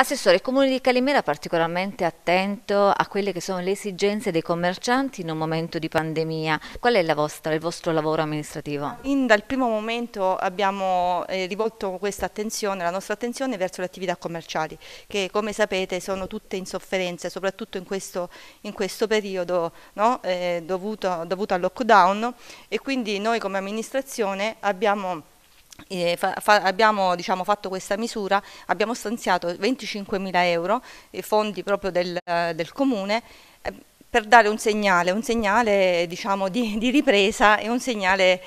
Assessore, il Comune di Calimera è particolarmente attento a quelle che sono le esigenze dei commercianti in un momento di pandemia. Qual è vostra, il vostro lavoro amministrativo? In, dal primo momento abbiamo eh, rivolto questa attenzione, la nostra attenzione verso le attività commerciali che come sapete sono tutte in sofferenza, soprattutto in questo, in questo periodo no? eh, dovuto, dovuto al lockdown e quindi noi come amministrazione abbiamo eh, fa, fa, abbiamo diciamo, fatto questa misura, abbiamo stanziato 25 mila euro, fondi proprio del, del comune, eh, per dare un segnale, un segnale diciamo, di, di, ripresa e un segnale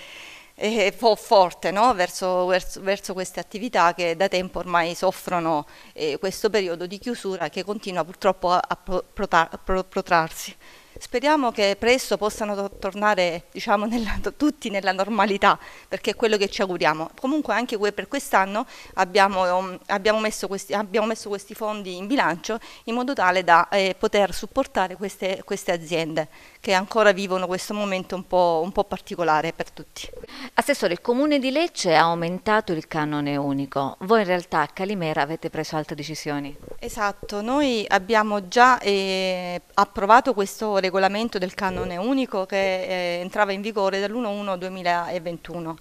eh, po forte no? verso, verso, verso, queste attività che da tempo ormai soffrono eh, questo periodo di chiusura che continua purtroppo a, a, pro, a protrarsi. Speriamo che presto possano tornare diciamo, nella, tutti nella normalità, perché è quello che ci auguriamo. Comunque anche per quest'anno abbiamo, um, abbiamo, messo questi, abbiamo messo questi fondi in bilancio in modo tale da eh, poter supportare queste, queste, aziende che ancora vivono questo momento un po', un po' particolare per tutti. Assessore, il Comune di Lecce ha aumentato il canone unico. Voi in realtà a Calimera avete preso altre decisioni? Esatto, noi abbiamo già eh, approvato questo regolamento del canone unico che eh, entrava in vigore dall'1-1-2021.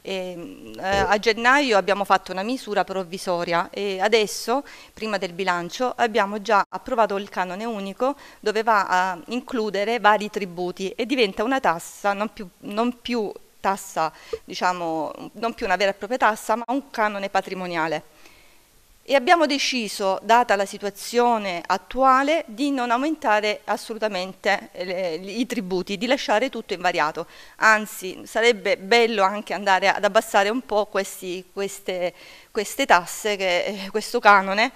Eh, a gennaio abbiamo fatto una misura provvisoria e adesso, prima del bilancio, abbiamo già approvato il canone unico dove va a includere vari tributi e diventa una tassa non più, non più tassa, diciamo, non più una vera e propria tassa, ma un canone patrimoniale e abbiamo deciso, data la situazione attuale, di non aumentare assolutamente eh, i tributi, di lasciare tutto invariato. Anzi, sarebbe bello anche andare ad abbassare un po' questi, queste, queste, tasse, che, eh, questo canone,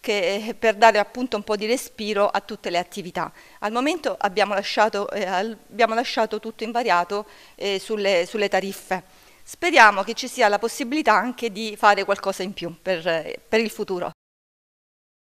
che, eh, per dare appunto un po' di respiro a tutte le attività. Al momento abbiamo lasciato, eh, abbiamo lasciato tutto invariato eh, sulle, sulle tariffe. Speriamo che ci sia la possibilità anche di fare qualcosa in più per, eh, per il futuro.